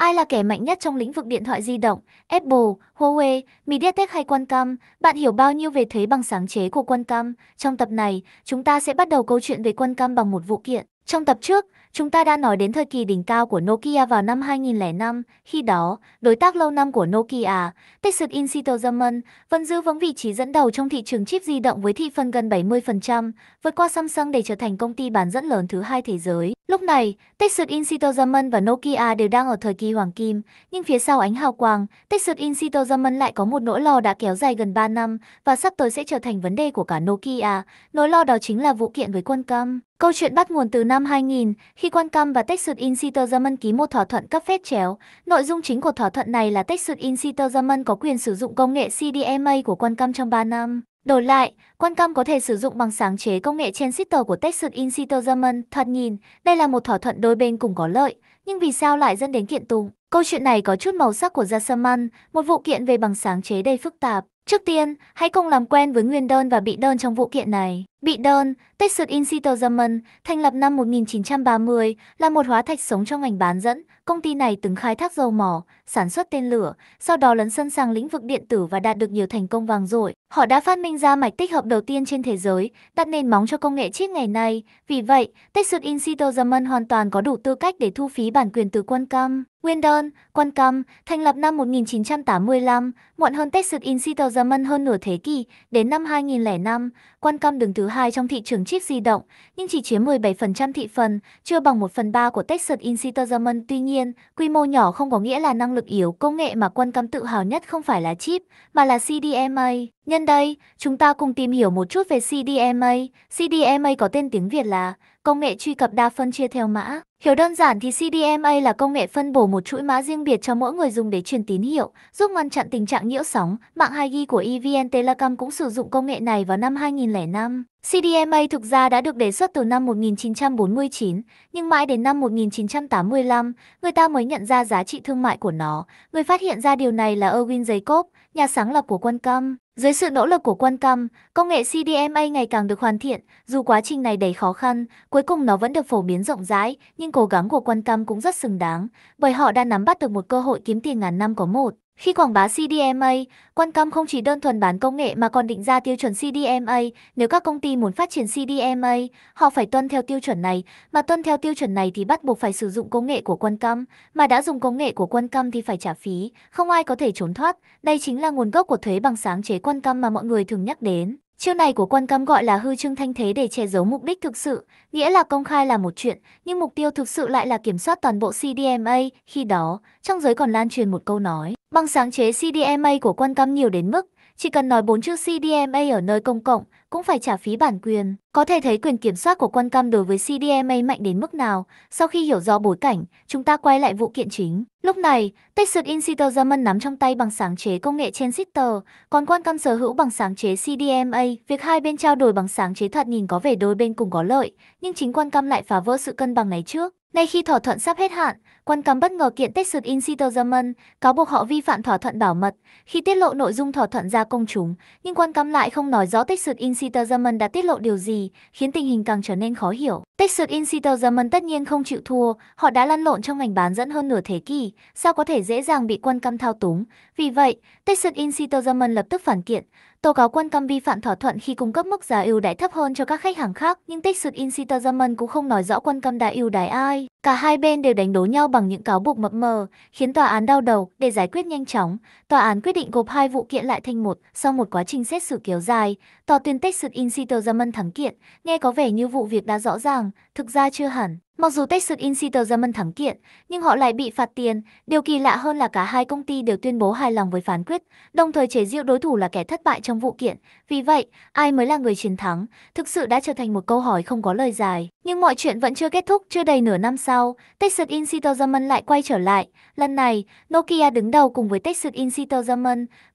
Ai là kẻ mạnh nhất trong lĩnh vực điện thoại di động? Apple, Huawei, MediaTek hay Qualcomm? Bạn hiểu bao nhiêu về thế bằng sáng chế của Qualcomm? Trong tập này, chúng ta sẽ bắt đầu câu chuyện về Qualcomm bằng một vụ kiện. Trong tập trước, Chúng ta đã nói đến thời kỳ đỉnh cao của Nokia vào năm 2005, khi đó, đối tác lâu năm của Nokia, Texas Instruments vẫn giữ vững vị trí dẫn đầu trong thị trường chip di động với thị phần gần 70%, vượt qua Samsung để trở thành công ty bán dẫn lớn thứ hai thế giới. Lúc này, Texas Instruments và Nokia đều đang ở thời kỳ hoàng kim, nhưng phía sau ánh hào quang, Texas Instruments lại có một nỗi lo đã kéo dài gần 3 năm và sắp tới sẽ trở thành vấn đề của cả Nokia. Nỗi lo đó chính là vụ kiện với Qualcomm. Câu chuyện bắt nguồn từ năm 2000, khi Qualcomm và Texas Insider ký một thỏa thuận cấp phép chéo. Nội dung chính của thỏa thuận này là Texas Insider có quyền sử dụng công nghệ CDMA của Qualcomm trong 3 năm. Đổi lại, Qualcomm có thể sử dụng bằng sáng chế công nghệ transistor của Texas Insider Thoạt nhìn, đây là một thỏa thuận đôi bên cùng có lợi, nhưng vì sao lại dẫn đến kiện tụng? Câu chuyện này có chút màu sắc của Jasaman, một vụ kiện về bằng sáng chế đầy phức tạp. Trước tiên, hãy cùng làm quen với nguyên đơn và bị đơn trong vụ kiện này. Bị đơn, Texas Instrument, thành lập năm 1930, là một hóa thạch sống trong ngành bán dẫn. Công ty này từng khai thác dầu mỏ, sản xuất tên lửa, sau đó lấn sân sang lĩnh vực điện tử và đạt được nhiều thành công vang dội. Họ đã phát minh ra mạch tích hợp đầu tiên trên thế giới, đặt nền móng cho công nghệ chip ngày nay. Vì vậy, Texas Instrument hoàn toàn có đủ tư cách để thu phí bản quyền từ Qualcomm. Windon, Cam thành lập năm 1985, muộn hơn Texas Instrument hơn nửa thế kỷ, đến năm 2005, quan cam đứng thứ hai trong thị trường chip di động, nhưng chỉ chiếm 17% thị phần, chưa bằng 1 phần 3 của Texas Instruments. Tuy nhiên, quy mô nhỏ không có nghĩa là năng lực yếu. Công nghệ mà quan cam tự hào nhất không phải là chip, mà là CDMA. Nhân đây, chúng ta cùng tìm hiểu một chút về CDMA. CDMA có tên tiếng Việt là công nghệ truy cập đa phân chia theo mã. Hiểu đơn giản thì CDMA là công nghệ phân bổ một chuỗi mã riêng biệt cho mỗi người dùng để truyền tín hiệu, giúp ngăn chặn tình trạng nhiễu sóng. Mạng 2G của EVN Telecom cũng sử dụng công nghệ này vào năm 2005. CDMA thực ra đã được đề xuất từ năm 1949, nhưng mãi đến năm 1985, người ta mới nhận ra giá trị thương mại của nó. Người phát hiện ra điều này là Erwin Jacob, nhà sáng lập của Qualcomm. Dưới sự nỗ lực của Qualcomm, công nghệ CDMA ngày càng được hoàn thiện, dù quá trình này đầy khó khăn, cuối cùng nó vẫn được phổ biến rộng rãi, nhưng cố gắng của Qualcomm cũng rất xứng đáng, bởi họ đã nắm bắt được một cơ hội kiếm tiền ngàn năm có một. Khi quảng bá CDMA, Qualcomm không chỉ đơn thuần bán công nghệ mà còn định ra tiêu chuẩn CDMA. Nếu các công ty muốn phát triển CDMA, họ phải tuân theo tiêu chuẩn này, mà tuân theo tiêu chuẩn này thì bắt buộc phải sử dụng công nghệ của Qualcomm, mà đã dùng công nghệ của Qualcomm thì phải trả phí, không ai có thể trốn thoát. Đây chính là nguồn gốc của thuế bằng sáng chế Qualcomm mà mọi người thường nhắc đến. Chiêu này của quan cấm gọi là hư trương thanh thế để che giấu mục đích thực sự, nghĩa là công khai là một chuyện, nhưng mục tiêu thực sự lại là kiểm soát toàn bộ CDMA, khi đó, trong giới còn lan truyền một câu nói. Băng sáng chế CDMA của quan cấm nhiều đến mức, chỉ cần nói bốn chữ CDMA ở nơi công cộng cũng phải trả phí bản quyền. Có thể thấy quyền kiểm soát của Qualcomm đối với CDMA mạnh đến mức nào. Sau khi hiểu rõ bối cảnh, chúng ta quay lại vụ kiện chính. Lúc này, Texas Instruments nắm trong tay bằng sáng chế công nghệ trên Sitter, còn Qualcomm sở hữu bằng sáng chế CDMA. Việc hai bên trao đổi bằng sáng chế thật nhìn có vẻ đôi bên cùng có lợi, nhưng chính Qualcomm lại phá vỡ sự cân bằng này trước. Ngay khi thỏa thuận sắp hết hạn, Quân cắm bất ngờ kiện Texas Insider German, cáo buộc họ vi phạm thỏa thuận bảo mật khi tiết lộ nội dung thỏa thuận ra công chúng, nhưng quân cắm lại không nói rõ Texas Insider đã tiết lộ điều gì, khiến tình hình càng trở nên khó hiểu. Texas Insider tất nhiên không chịu thua, họ đã lăn lộn trong ngành bán dẫn hơn nửa thế kỷ, sao có thể dễ dàng bị quân cam thao túng. Vì vậy, Texas Insider lập tức phản kiện, Tố cáo Cam vi phạm thỏa thuận khi cung cấp mức giá ưu đãi thấp hơn cho các khách hàng khác, nhưng Texas Infotainment cũng không nói rõ Cam đã ưu đãi ai. Cả hai bên đều đánh đố nhau bằng những cáo buộc mập mờ, khiến tòa án đau đầu. Để giải quyết nhanh chóng, tòa án quyết định gộp hai vụ kiện lại thành một sau một quá trình xét xử kéo dài. Tòa tuyên Texas german thắng kiện, nghe có vẻ như vụ việc đã rõ ràng, thực ra chưa hẳn. Mặc dù Texas german thắng kiện, nhưng họ lại bị phạt tiền. Điều kỳ lạ hơn là cả hai công ty đều tuyên bố hài lòng với phán quyết, đồng thời chế giễu đối thủ là kẻ thất bại trong vụ kiện. Vì vậy, ai mới là người chiến thắng, thực sự đã trở thành một câu hỏi không có lời dài. Nhưng mọi chuyện vẫn chưa kết thúc, chưa đầy nửa năm sau, Texas german lại quay trở lại. Lần này, Nokia đứng đầu cùng với Texas Insider,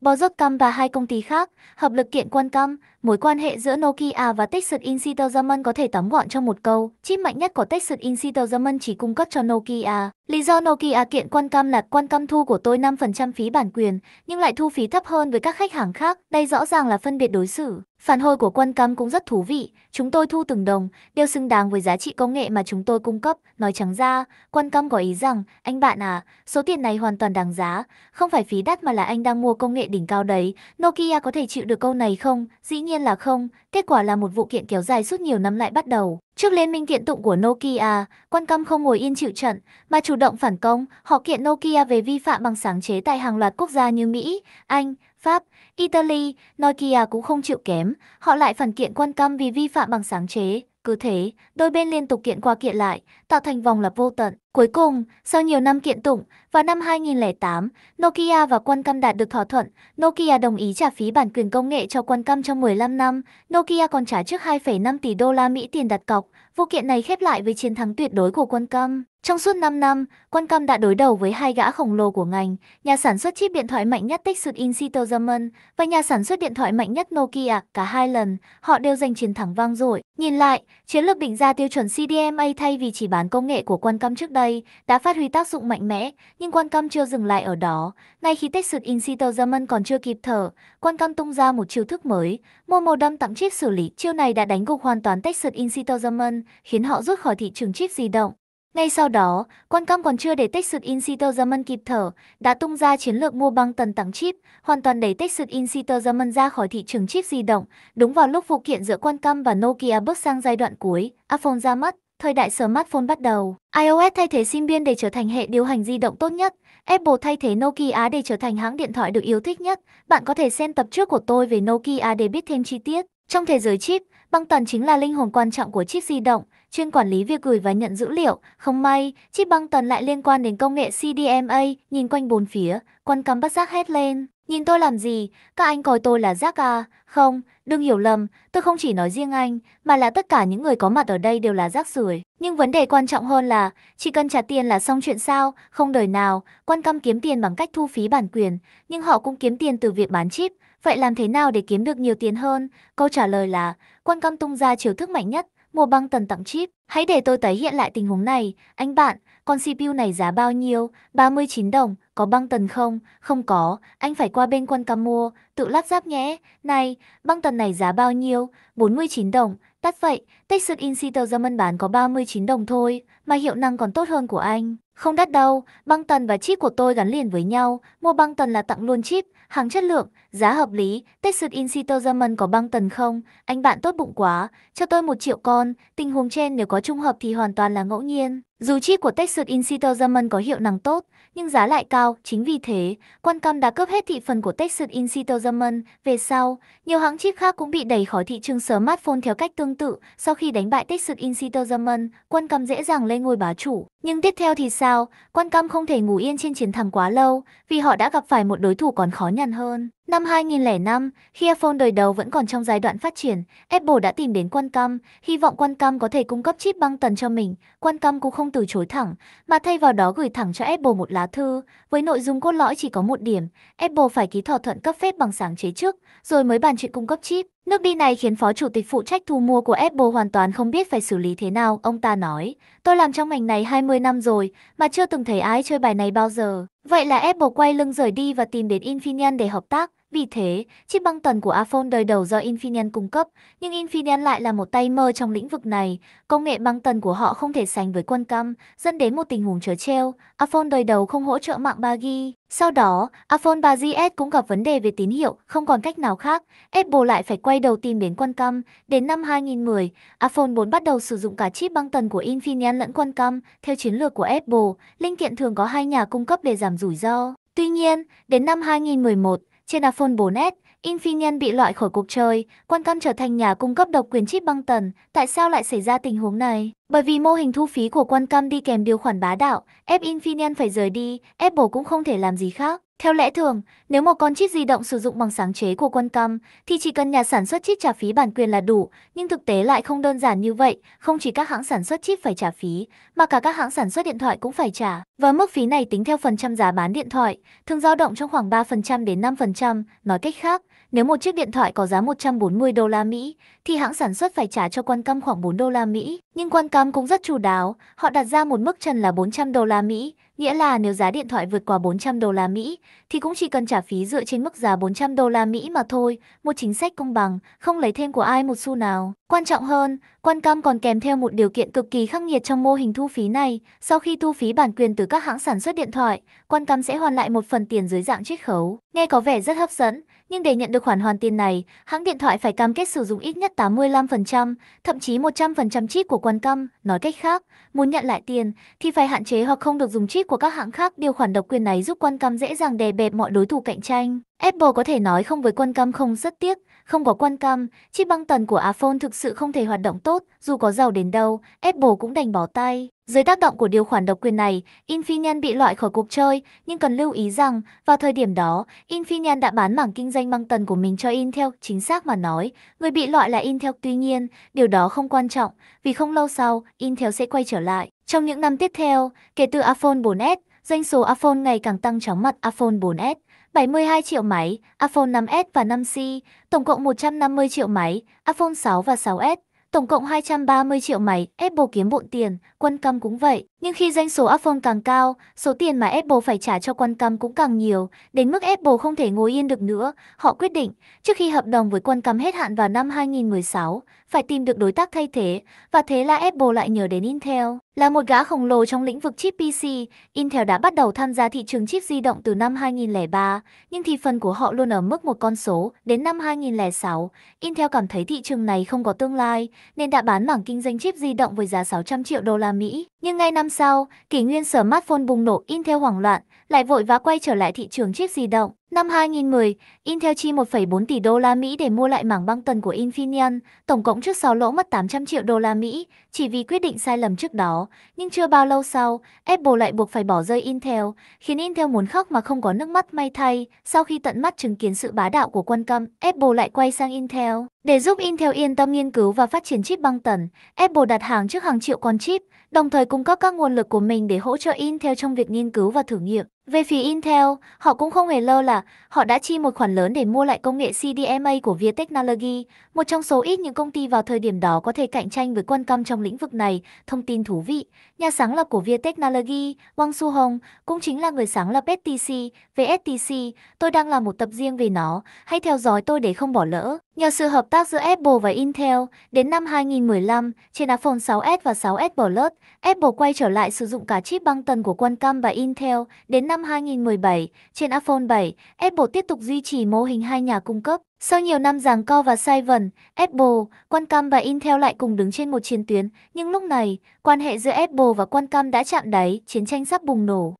Bozotcom và hai công ty khác, hợp lực kiện Qualcomm Mối quan hệ giữa Nokia và Texas Instruments có thể tóm gọn trong một câu, chip mạnh nhất của Texas Instruments chỉ cung cấp cho Nokia. Lý do Nokia kiện Qualcomm là Qualcomm thu của tôi 5% phí bản quyền, nhưng lại thu phí thấp hơn với các khách hàng khác, đây rõ ràng là phân biệt đối xử. Phản hồi của Quân Cam cũng rất thú vị, chúng tôi thu từng đồng, đều xứng đáng với giá trị công nghệ mà chúng tôi cung cấp. Nói trắng ra, Quân Cam có ý rằng, anh bạn à, số tiền này hoàn toàn đáng giá, không phải phí đắt mà là anh đang mua công nghệ đỉnh cao đấy. Nokia có thể chịu được câu này không? Dĩ nhiên là không, kết quả là một vụ kiện kéo dài suốt nhiều năm lại bắt đầu. Trước liên minh kiện tụng của Nokia, Quan Cam không ngồi yên chịu trận, mà chủ động phản công, họ kiện Nokia về vi phạm bằng sáng chế tại hàng loạt quốc gia như Mỹ, Anh, Pháp, Italy, Nokia cũng không chịu kém, họ lại phản kiện quan tâm vì vi phạm bằng sáng chế. Cứ thế, đôi bên liên tục kiện qua kiện lại, tạo thành vòng lặp vô tận. Cuối cùng, sau nhiều năm kiện tụng, vào năm 2008, Nokia và Qualcomm đạt được thỏa thuận. Nokia đồng ý trả phí bản quyền công nghệ cho Qualcomm trong 15 năm. Nokia còn trả trước 2,5 tỷ đô la Mỹ tiền đặt cọc. Vụ kiện này khép lại với chiến thắng tuyệt đối của Qualcomm. Trong suốt 5 năm, Qualcomm đã đối đầu với hai gã khổng lồ của ngành, nhà sản xuất chip điện thoại mạnh nhất Texas Instruments và nhà sản xuất điện thoại mạnh nhất Nokia. Cả hai lần, họ đều giành chiến thắng vang dội. Nhìn lại, chiến lược định ra tiêu chuẩn CDMA thay vì chỉ bán công nghệ của Qualcomm trước đây Tây đã phát huy tác dụng mạnh mẽ, nhưng quan cam chưa dừng lại ở đó. Ngay khi Texas Insiderman còn chưa kịp thở, quan cam tung ra một chiêu thức mới. Momo đâm tặng chip xử lý, chiêu này đã đánh gục hoàn toàn Texas Insiderman, khiến họ rút khỏi thị trường chip di động. Ngay sau đó, quan cam còn chưa để Texas Insiderman kịp thở, đã tung ra chiến lược mua băng tần tặng chip, hoàn toàn đẩy Texas Insiderman ra khỏi thị trường chip di động. Đúng vào lúc phụ kiện giữa quan cam và Nokia bước sang giai đoạn cuối, iPhone ra mắt. Thời đại smartphone bắt đầu, iOS thay thế Symbian để trở thành hệ điều hành di động tốt nhất, Apple thay thế Nokia để trở thành hãng điện thoại được yêu thích nhất. Bạn có thể xem tập trước của tôi về Nokia để biết thêm chi tiết. Trong thế giới chip, băng tần chính là linh hồn quan trọng của chip di động, chuyên quản lý việc gửi và nhận dữ liệu. Không may, chip băng tần lại liên quan đến công nghệ CDMA, nhìn quanh bốn phía, quan cắm bắt giác hét lên. Nhìn tôi làm gì, các anh coi tôi là giác à? Không, Đừng hiểu lầm, tôi không chỉ nói riêng anh, mà là tất cả những người có mặt ở đây đều là rác rưởi. Nhưng vấn đề quan trọng hơn là, chỉ cần trả tiền là xong chuyện sao, không đời nào, quan tâm kiếm tiền bằng cách thu phí bản quyền, nhưng họ cũng kiếm tiền từ việc bán chip. Vậy làm thế nào để kiếm được nhiều tiền hơn? Câu trả lời là, quan cam tung ra chiều thức mạnh nhất, mua băng tần tặng chip, hãy để tôi tái hiện lại tình huống này. Anh bạn, con CPU này giá bao nhiêu? 39 đồng, có băng tần không? Không có, anh phải qua bên quân cam mua, tự lắp ráp nhé. Này, băng tần này giá bao nhiêu? 49 đồng, tắt vậy, Texas Insider German bán có 39 đồng thôi, mà hiệu năng còn tốt hơn của anh. Không đắt đâu, băng tần và chip của tôi gắn liền với nhau, mua băng tần là tặng luôn chip, hàng chất lượng, giá hợp lý, Texas Institute có băng tần không? Anh bạn tốt bụng quá, cho tôi một triệu con, tình huống trên nếu có trung hợp thì hoàn toàn là ngẫu nhiên. Dù chip của Texas Institute có hiệu năng tốt, nhưng giá lại cao. Chính vì thế, Qualcomm đã cướp hết thị phần của Texas Instruments. Về sau, nhiều hãng chip khác cũng bị đẩy khỏi thị trường smartphone theo cách tương tự. Sau khi đánh bại Texas Instruments, Qualcomm dễ dàng lên ngôi bá chủ. Nhưng tiếp theo thì sao? Qualcomm không thể ngủ yên trên chiến thắng quá lâu, vì họ đã gặp phải một đối thủ còn khó nhằn hơn. Năm 2005, khi iPhone đời đầu vẫn còn trong giai đoạn phát triển, Apple đã tìm đến Qualcomm, hy vọng Qualcomm có thể cung cấp chip băng tần cho mình. Qualcomm cũng không từ chối thẳng, mà thay vào đó gửi thẳng cho Apple một lá thư, với nội dung cốt lõi chỉ có một điểm, Apple phải ký thỏa thuận cấp phép bằng sáng chế trước, rồi mới bàn chuyện cung cấp chip. Nước đi này khiến phó chủ tịch phụ trách thu mua của Apple hoàn toàn không biết phải xử lý thế nào, ông ta nói. Tôi làm trong ngành này 20 năm rồi, mà chưa từng thấy ai chơi bài này bao giờ. Vậy là Apple quay lưng rời đi và tìm đến Infineon để hợp tác. Vì thế, chip băng tần của iPhone đời đầu do Infineon cung cấp, nhưng Infineon lại là một tay mơ trong lĩnh vực này. Công nghệ băng tần của họ không thể sánh với Qualcomm, dẫn đến một tình huống trở treo. iPhone đời đầu không hỗ trợ mạng 3G. Sau đó, iPhone 3GS cũng gặp vấn đề về tín hiệu, không còn cách nào khác. Apple lại phải quay đầu tìm đến Qualcomm. Đến năm 2010, iPhone 4 bắt đầu sử dụng cả chip băng tần của Infineon lẫn Qualcomm. Theo chiến lược của Apple, linh kiện thường có hai nhà cung cấp để giảm rủi ro. Tuy nhiên, đến năm 2011, trên iPhone 4S, Infineon bị loại khỏi cuộc chơi, quan tâm trở thành nhà cung cấp độc quyền chip băng tần. Tại sao lại xảy ra tình huống này? Bởi vì mô hình thu phí của Qualcomm đi kèm điều khoản bá đạo, ép Infineon phải rời đi, Apple cũng không thể làm gì khác. Theo lẽ thường, nếu một con chip di động sử dụng bằng sáng chế của Qualcomm thì chỉ cần nhà sản xuất chip trả phí bản quyền là đủ, nhưng thực tế lại không đơn giản như vậy, không chỉ các hãng sản xuất chip phải trả phí, mà cả các hãng sản xuất điện thoại cũng phải trả. Và mức phí này tính theo phần trăm giá bán điện thoại, thường dao động trong khoảng 3% đến 5%, nói cách khác, nếu một chiếc điện thoại có giá 140 đô la Mỹ thì hãng sản xuất phải trả cho Qualcomm khoảng 4 đô la Mỹ, nhưng Qualcomm cũng rất chu đáo, họ đặt ra một mức trần là 400 đô la Mỹ Nghĩa là nếu giá điện thoại vượt qua 400 đô la Mỹ thì cũng chỉ cần trả phí dựa trên mức giá 400 đô la Mỹ mà thôi, một chính sách công bằng, không lấy thêm của ai một xu nào. Quan trọng hơn, quan cam còn kèm theo một điều kiện cực kỳ khắc nghiệt trong mô hình thu phí này, sau khi thu phí bản quyền từ các hãng sản xuất điện thoại, quan cam sẽ hoàn lại một phần tiền dưới dạng chiết khấu. Nghe có vẻ rất hấp dẫn, nhưng để nhận được khoản hoàn tiền này, hãng điện thoại phải cam kết sử dụng ít nhất 85%, thậm chí 100% chip của quan cam. Nói cách khác, muốn nhận lại tiền thì phải hạn chế hoặc không được dùng chip của các hãng khác. Điều khoản độc quyền này giúp quan cam dễ dàng đè bẹp mọi đối thủ cạnh tranh. Apple có thể nói không với quan cam không rất tiếc, không có quan tâm, chip băng tần của iPhone thực sự không thể hoạt động tốt, dù có giàu đến đâu, Apple cũng đành bỏ tay. Dưới tác động của điều khoản độc quyền này, Infineon bị loại khỏi cuộc chơi, nhưng cần lưu ý rằng, vào thời điểm đó, Infineon đã bán mảng kinh doanh băng tần của mình cho Intel, chính xác mà nói. Người bị loại là Intel tuy nhiên, điều đó không quan trọng, vì không lâu sau, Intel sẽ quay trở lại. Trong những năm tiếp theo, kể từ iPhone 4S, doanh số iPhone ngày càng tăng chóng mặt iPhone 4S. 72 triệu máy iPhone 5S và 5C, tổng cộng 150 triệu máy iPhone 6 và 6S, tổng cộng 230 triệu máy Apple kiếm bộn tiền, Quân Căm cũng vậy. Nhưng khi doanh số iPhone càng cao, số tiền mà Apple phải trả cho Qualcomm cũng càng nhiều, đến mức Apple không thể ngồi yên được nữa. Họ quyết định, trước khi hợp đồng với Qualcomm hết hạn vào năm 2016, phải tìm được đối tác thay thế, và thế là Apple lại nhờ đến Intel. Là một gã khổng lồ trong lĩnh vực chip PC, Intel đã bắt đầu tham gia thị trường chip di động từ năm 2003, nhưng thị phần của họ luôn ở mức một con số. Đến năm 2006, Intel cảm thấy thị trường này không có tương lai, nên đã bán mảng kinh doanh chip di động với giá 600 triệu đô la Mỹ. Nhưng ngay năm sau, kỷ nguyên smartphone bùng nổ Intel hoảng loạn, lại vội vã quay trở lại thị trường chiếc di động. Năm 2010, Intel chi 1,4 tỷ đô la Mỹ để mua lại mảng băng tần của Infineon, tổng cộng trước sau lỗ mất 800 triệu đô la Mỹ chỉ vì quyết định sai lầm trước đó. Nhưng chưa bao lâu sau, Apple lại buộc phải bỏ rơi Intel, khiến Intel muốn khóc mà không có nước mắt may thay. Sau khi tận mắt chứng kiến sự bá đạo của quân Qualcomm, Apple lại quay sang Intel. Để giúp Intel yên tâm nghiên cứu và phát triển chip băng tần, Apple đặt hàng trước hàng triệu con chip, đồng thời cung cấp các nguồn lực của mình để hỗ trợ Intel trong việc nghiên cứu và thử nghiệm. Về phía Intel, họ cũng không hề lơ là, họ đã chi một khoản lớn để mua lại công nghệ CDMA của Viet Technology, một trong số ít những công ty vào thời điểm đó có thể cạnh tranh với Qualcomm trong lĩnh vực này. Thông tin thú vị, nhà sáng lập của Viet Technology, Wang Su Hong, cũng chính là người sáng lập STC, VSTC. Tôi đang làm một tập riêng về nó, hãy theo dõi tôi để không bỏ lỡ. Nhờ sự hợp tác giữa Apple và Intel, đến năm 2015, trên iPhone 6s và 6s Plus, Apple quay trở lại sử dụng cả chip băng tần của Qualcomm và Intel. Đến năm 2017, trên iPhone 7, Apple tiếp tục duy trì mô hình hai nhà cung cấp. Sau nhiều năm giằng co và sai vần, Apple, Qualcomm và Intel lại cùng đứng trên một chiến tuyến, nhưng lúc này, quan hệ giữa Apple và Qualcomm đã chạm đáy, chiến tranh sắp bùng nổ.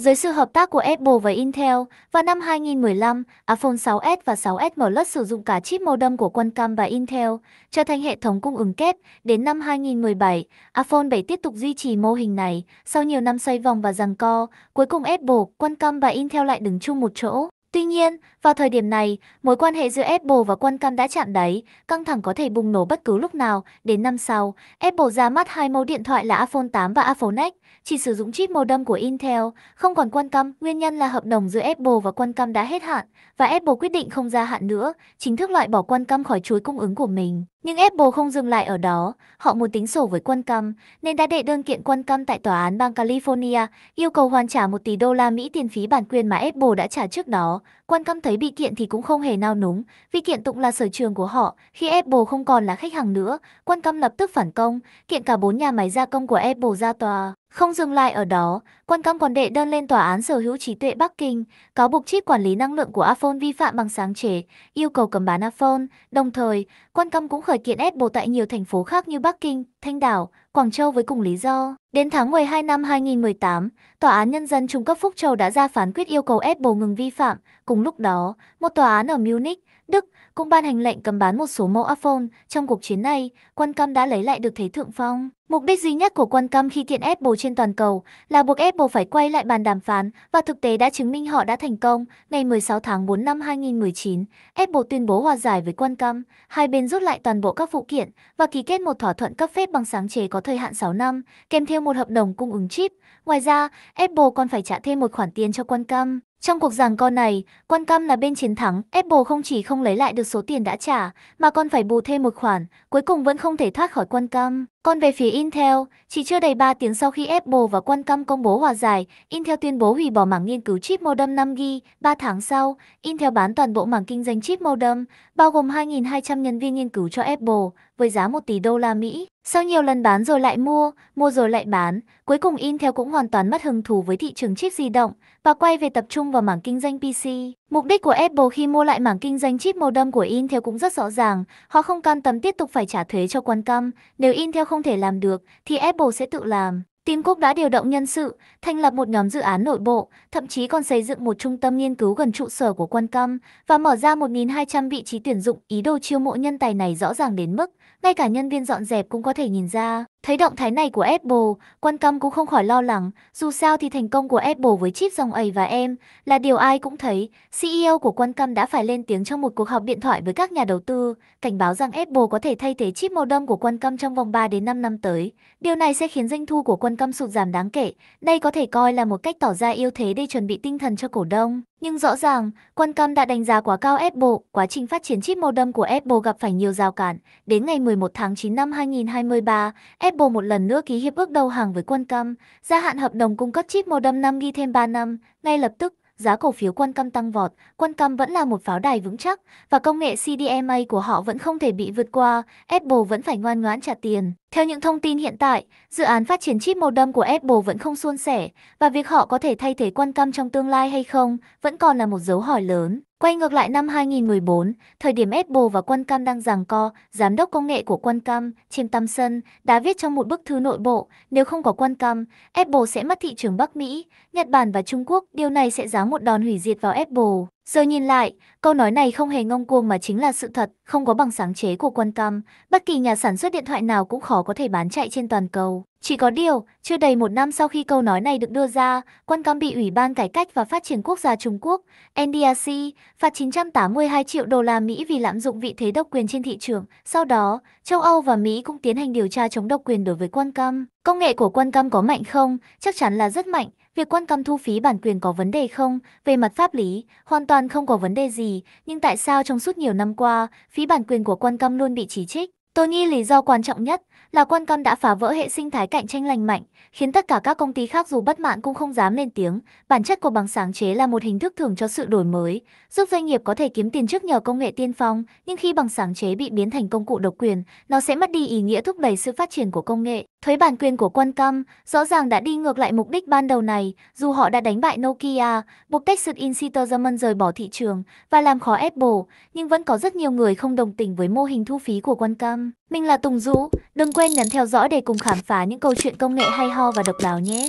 Dưới sự hợp tác của Apple và Intel, vào năm 2015, iPhone 6s và 6s Plus sử dụng cả chip modem của Qualcomm và Intel, trở thành hệ thống cung ứng kép. Đến năm 2017, iPhone 7 tiếp tục duy trì mô hình này. Sau nhiều năm xoay vòng và giằng co, cuối cùng Apple, Qualcomm và Intel lại đứng chung một chỗ. Tuy nhiên, vào thời điểm này, mối quan hệ giữa Apple và Qualcomm đã chạm đáy, căng thẳng có thể bùng nổ bất cứ lúc nào. Đến năm sau, Apple ra mắt hai mẫu điện thoại là iPhone 8 và iPhone X chỉ sử dụng chip màu đâm của Intel, không còn Qualcomm. Nguyên nhân là hợp đồng giữa Apple và Qualcomm đã hết hạn và Apple quyết định không gia hạn nữa, chính thức loại bỏ Qualcomm khỏi chuỗi cung ứng của mình. Nhưng Apple không dừng lại ở đó, họ muốn tính sổ với Qualcomm nên đã đệ đơn kiện Qualcomm tại tòa án bang California, yêu cầu hoàn trả 1 tỷ đô la Mỹ tiền phí bản quyền mà Apple đã trả trước đó. Qualcomm thấy bị kiện thì cũng không hề nao núng, vì kiện tụng là sở trường của họ. Khi Apple không còn là khách hàng nữa, Qualcomm lập tức phản công, kiện cả bốn nhà máy gia công của Apple ra tòa. Không dừng lại ở đó, quan cam còn đệ đơn lên Tòa án Sở hữu trí tuệ Bắc Kinh, cáo buộc chip quản lý năng lượng của iPhone vi phạm bằng sáng chế, yêu cầu cầm bán iPhone. Đồng thời, quan cam cũng khởi kiện Apple tại nhiều thành phố khác như Bắc Kinh, Thanh Đảo, Quảng Châu với cùng lý do. Đến tháng 12 năm 2018, Tòa án Nhân dân Trung cấp Phúc Châu đã ra phán quyết yêu cầu Apple ngừng vi phạm. Cùng lúc đó, một tòa án ở Munich, Đức cũng ban hành lệnh cấm bán một số mẫu iPhone. Trong cuộc chiến này, Cam đã lấy lại được thế thượng phong. Mục đích duy nhất của Cam khi kiện Apple trên toàn cầu là buộc Apple phải quay lại bàn đàm phán và thực tế đã chứng minh họ đã thành công. Ngày 16 tháng 4 năm 2019, Apple tuyên bố hòa giải với Cam. hai bên rút lại toàn bộ các phụ kiện và ký kết một thỏa thuận cấp phép bằng sáng chế có thời hạn 6 năm, kèm theo một hợp đồng cung ứng chip. Ngoài ra, Apple còn phải trả thêm một khoản tiền cho Qualcomm. Trong cuộc giảng co này, quan cam là bên chiến thắng, Apple không chỉ không lấy lại được số tiền đã trả, mà còn phải bù thêm một khoản, cuối cùng vẫn không thể thoát khỏi quan cam. Còn về phía Intel, chỉ chưa đầy 3 tiếng sau khi Apple và Qualcomm công bố hòa giải, Intel tuyên bố hủy bỏ mảng nghiên cứu chip modem 5G. 3 tháng sau, Intel bán toàn bộ mảng kinh doanh chip modem, bao gồm 2.200 nhân viên nghiên cứu cho Apple, với giá 1 tỷ đô la Mỹ. Sau nhiều lần bán rồi lại mua, mua rồi lại bán, Cuối cùng Intel cũng hoàn toàn mất hứng thú với thị trường chip di động và quay về tập trung vào mảng kinh doanh PC. Mục đích của Apple khi mua lại mảng kinh doanh chip modem của Intel cũng rất rõ ràng, họ không can tâm tiếp tục phải trả thuế cho Qualcomm, nếu Intel không thể làm được thì Apple sẽ tự làm. Tim Cook đã điều động nhân sự, thành lập một nhóm dự án nội bộ, thậm chí còn xây dựng một trung tâm nghiên cứu gần trụ sở của Qualcomm và mở ra 1.200 vị trí tuyển dụng. Ý đồ chiêu mộ nhân tài này rõ ràng đến mức ngay cả nhân viên dọn dẹp cũng có thể nhìn ra. Thấy động thái này của Apple, quan tâm cũng không khỏi lo lắng, dù sao thì thành công của Apple với chip dòng ấy và em là điều ai cũng thấy. CEO của quan tâm đã phải lên tiếng trong một cuộc họp điện thoại với các nhà đầu tư, cảnh báo rằng Apple có thể thay thế chip modem của quan tâm trong vòng 3 đến 5 năm tới. Điều này sẽ khiến doanh thu của quan tâm sụt giảm đáng kể. Đây có thể coi là một cách tỏ ra yêu thế để chuẩn bị tinh thần cho cổ đông. Nhưng rõ ràng, quan tâm đã đánh giá quá cao Apple, quá trình phát triển chip modem của Apple gặp phải nhiều rào cản. Đến ngày 11 tháng 9 năm 2023, Apple Apple một lần nữa ký hiệp ước đầu hàng với Qualcomm, gia hạn hợp đồng cung cấp chip modem 5G thêm 3 năm. Ngay lập tức, giá cổ phiếu Qualcomm tăng vọt. Qualcomm vẫn là một pháo đài vững chắc và công nghệ CDMA của họ vẫn không thể bị vượt qua. Apple vẫn phải ngoan ngoãn trả tiền. Theo những thông tin hiện tại, dự án phát triển chip modem của Apple vẫn không suôn sẻ và việc họ có thể thay thế Qualcomm trong tương lai hay không vẫn còn là một dấu hỏi lớn. Quay ngược lại năm 2014, thời điểm Apple và Qualcomm đang giằng co, giám đốc công nghệ của Qualcomm, Jim Thompson, đã viết trong một bức thư nội bộ, nếu không có Qualcomm, Apple sẽ mất thị trường Bắc Mỹ, Nhật Bản và Trung Quốc, điều này sẽ giáng một đòn hủy diệt vào Apple. Giờ nhìn lại, câu nói này không hề ngông cuồng mà chính là sự thật, không có bằng sáng chế của Qualcomm, bất kỳ nhà sản xuất điện thoại nào cũng khó có thể bán chạy trên toàn cầu. Chỉ có điều, chưa đầy một năm sau khi câu nói này được đưa ra, quan cam bị Ủy ban Cải cách và Phát triển Quốc gia Trung Quốc, NDRC, phạt 982 triệu đô la Mỹ vì lạm dụng vị thế độc quyền trên thị trường. Sau đó, châu Âu và Mỹ cũng tiến hành điều tra chống độc quyền đối với quan cam. Công nghệ của quan cam có mạnh không? Chắc chắn là rất mạnh. Việc quan cam thu phí bản quyền có vấn đề không? Về mặt pháp lý, hoàn toàn không có vấn đề gì. Nhưng tại sao trong suốt nhiều năm qua, phí bản quyền của quan cam luôn bị chỉ trích? Tôi nghĩ lý do quan trọng nhất là quan tâm đã phá vỡ hệ sinh thái cạnh tranh lành mạnh, khiến tất cả các công ty khác dù bất mãn cũng không dám lên tiếng. Bản chất của bằng sáng chế là một hình thức thưởng cho sự đổi mới, giúp doanh nghiệp có thể kiếm tiền trước nhờ công nghệ tiên phong, nhưng khi bằng sáng chế bị biến thành công cụ độc quyền, nó sẽ mất đi ý nghĩa thúc đẩy sự phát triển của công nghệ. Thuế bản quyền của Qualcomm rõ ràng đã đi ngược lại mục đích ban đầu này, dù họ đã đánh bại Nokia, buộc Texas Instruments German rời bỏ thị trường và làm khó Apple, nhưng vẫn có rất nhiều người không đồng tình với mô hình thu phí của Qualcomm. Mình là Tùng Dũ, đừng quên nhấn theo dõi để cùng khám phá những câu chuyện công nghệ hay ho và độc đáo nhé!